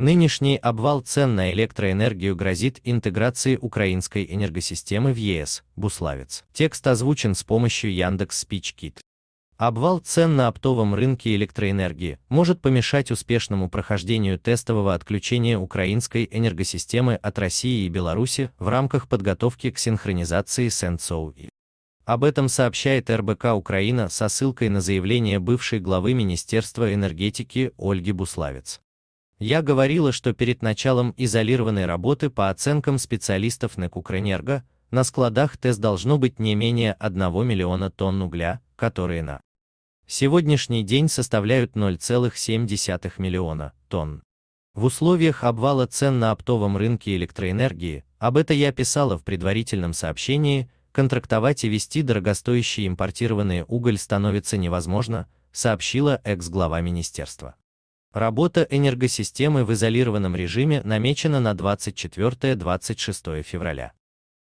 Нынешний обвал цен на электроэнергию грозит интеграции украинской энергосистемы в ЕС, Буславец. Текст озвучен с помощью Яндекс Спичкит. Обвал цен на оптовом рынке электроэнергии может помешать успешному прохождению тестового отключения украинской энергосистемы от России и Беларуси в рамках подготовки к синхронизации с Об этом сообщает РБК Украина со ссылкой на заявление бывшей главы Министерства энергетики Ольги Буславец. Я говорила, что перед началом изолированной работы по оценкам специалистов НЭК на складах ТЭС должно быть не менее 1 миллиона тонн угля, которые на сегодняшний день составляют 0,7 миллиона тонн. В условиях обвала цен на оптовом рынке электроэнергии, об это я писала в предварительном сообщении, контрактовать и вести дорогостоящий импортированный уголь становится невозможно, сообщила экс-глава министерства. Работа энергосистемы в изолированном режиме намечена на 24-26 февраля.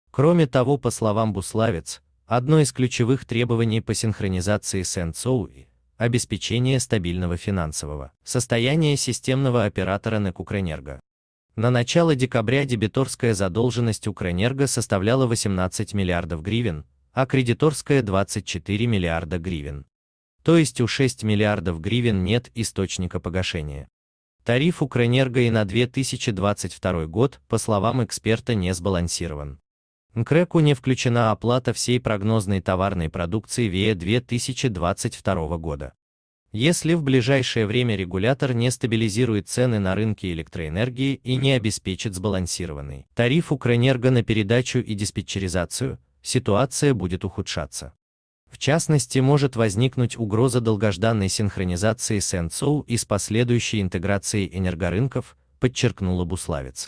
Кроме того, по словам Буславец, одно из ключевых требований по синхронизации с ENSOUI – обеспечение стабильного финансового состояния системного оператора НЭК Укрэнерго. На начало декабря дебиторская задолженность Укрэнерго составляла 18 миллиардов гривен, а кредиторская – 24 миллиарда гривен то есть у 6 миллиардов гривен нет источника погашения. Тариф Укрэнерго и на 2022 год, по словам эксперта, не сбалансирован. МКРЭКу не включена оплата всей прогнозной товарной продукции ВИА 2022 года. Если в ближайшее время регулятор не стабилизирует цены на рынке электроэнергии и не обеспечит сбалансированный тариф Укрэнерго на передачу и диспетчеризацию, ситуация будет ухудшаться. В частности, может возникнуть угроза долгожданной синхронизации Сенцоу и с последующей интеграцией энергорынков, подчеркнула Буславец.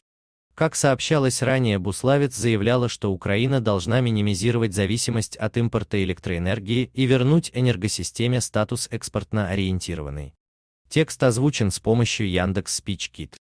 Как сообщалось ранее, Буславец заявляла, что Украина должна минимизировать зависимость от импорта электроэнергии и вернуть энергосистеме статус экспортно ориентированный Текст озвучен с помощью Яндекс.СпичКит.